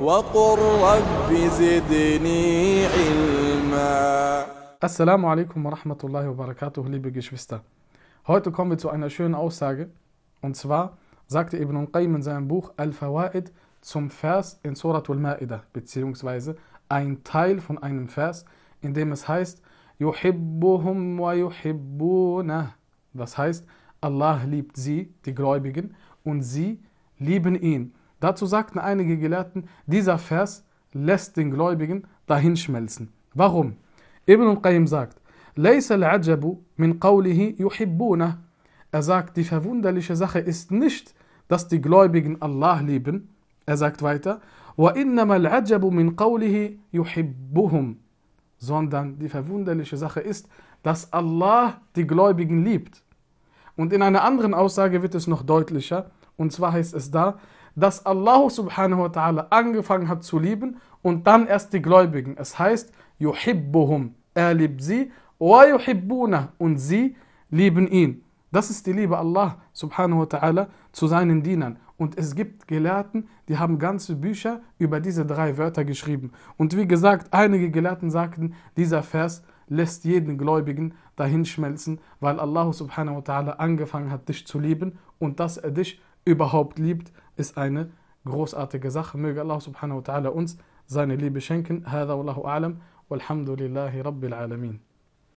وقل رب زدني علما Assalamu alaikum wa rahmatullahi wa barakatuh, liebe Geschwister. Heute kommen wir zu einer schönen Aussage. Und zwar sagte Ibn qayyim in seinem Buch Al-Fawaid zum Vers in Surat al-Ma'idah, beziehungsweise ein Teil von einem Vers, in dem es heißt, Das heißt, Allah liebt sie, die Gläubigen, und sie lieben ihn. Dazu sagten einige Gelehrten, dieser Vers lässt den Gläubigen dahinschmelzen. Warum? Ibn al-Qayyim sagt, لَيْسَ الْعَجَبُ Er sagt, die verwunderliche Sache ist nicht, dass die Gläubigen Allah lieben. Er sagt weiter, وَإِنَّمَا الْعَجَبُ مِنْ قَوْلِهِ يُحِبُّهُمْ Sondern die verwunderliche Sache ist, dass Allah die Gläubigen liebt. Und in einer anderen Aussage wird es noch deutlicher. Und zwar heißt es da, dass Allah subhanahu wa ta'ala angefangen hat zu lieben und dann erst die Gläubigen. Es heißt, yuhibbuhum, er liebt sie, wa yuhibbuna, und sie lieben ihn. Das ist die Liebe Allah subhanahu wa ta'ala zu seinen Dienern. Und es gibt Gelehrten, die haben ganze Bücher über diese drei Wörter geschrieben. Und wie gesagt, einige Gelehrten sagten, dieser Vers lässt jeden Gläubigen dahinschmelzen, weil Allah subhanahu wa ta'ala angefangen hat, dich zu lieben und dass er dich überhaupt liebt ist eine großartige Sache. Möge Allah subhanahu wa ta'ala uns seine Liebe schenken. هذا والله أعلم والحمد لله رب